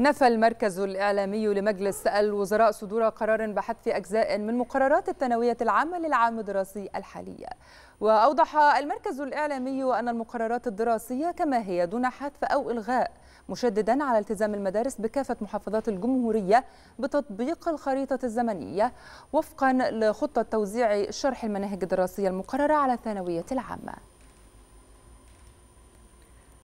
نفى المركز الإعلامي لمجلس الوزراء صدور قرار بحذف أجزاء من مقررات الثانوية العامة للعام الدراسي الحالي وأوضح المركز الإعلامي أن المقررات الدراسية كما هي دون حذف أو إلغاء مشددا على التزام المدارس بكافة محافظات الجمهورية بتطبيق الخريطة الزمنية وفقا لخطة توزيع شرح المناهج الدراسية المقررة على الثانوية العامة